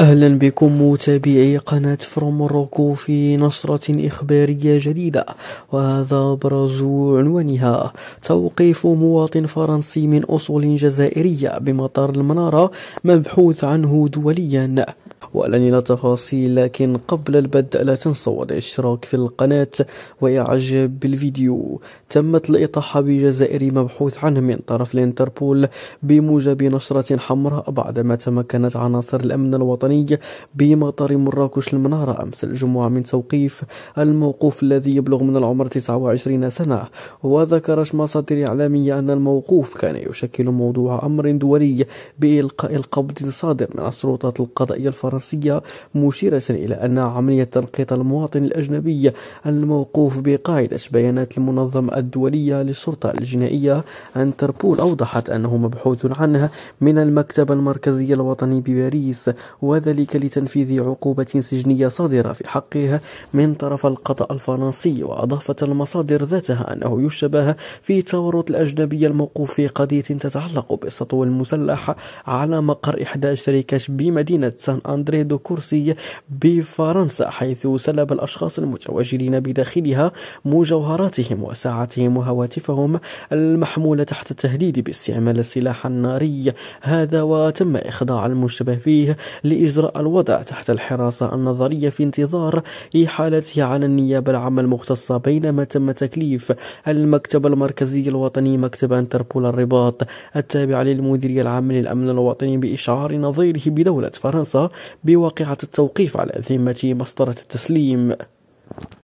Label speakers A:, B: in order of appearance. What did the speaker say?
A: أهلا بكم متابعي قناة فروم روكو في نشرة إخبارية جديدة وهذا أبرز عنوانها توقيف مواطن فرنسي من أصول جزائرية بمطار المنارة مبحوث عنه دوليا ولن تفاصيل لكن قبل البدء لا تنسوا الاشتراك في القناة واعجاب بالفيديو تمت الإطاحة بجزائري مبحوث عنه من طرف الانتربول بموجب نشرة حمراء بعدما تمكنت عناصر الأمن الوطني بمطار مراكش المنارة أمس الجمعة من توقيف الموقوف الذي يبلغ من العمر 29 سنة وذكرت مصادر إعلامية أن الموقوف كان يشكل موضوع أمر دولي بإلقاء القبض الصادر من السلطات القضائية الفرنسية الفرنسية مشيرة إلى أن عملية تنقيط المواطن الأجنبي الموقوف بقاعدة بيانات المنظمة الدولية للشرطة الجنائية أنتربول أوضحت أنه مبحوث عنه من المكتب المركزي الوطني بباريس وذلك لتنفيذ عقوبة سجنية صادرة في حقه من طرف القضاء الفرنسي وأضافت المصادر ذاتها أنه يشتبه في تورط الأجنبي الموقوف في قضية تتعلق بالسطو المسلح على مقر إحدى الشركات بمدينة سان أندرو أندري كورسي بفرنسا حيث سلب الأشخاص المتواجدين بداخلها مجوهراتهم وساعاتهم وهواتفهم المحمولة تحت التهديد باستعمال السلاح الناري هذا وتم إخضاع المشتبه فيه لإجراء الوضع تحت الحراسة النظرية في انتظار إحالته على النيابة العامة المختصة بينما تم تكليف المكتب المركزي الوطني مكتب انتربول الرباط التابع للمديرية العامة للأمن الوطني بإشعار نظيره بدولة فرنسا بواقعة التوقيف على ذمة مسطرة التسليم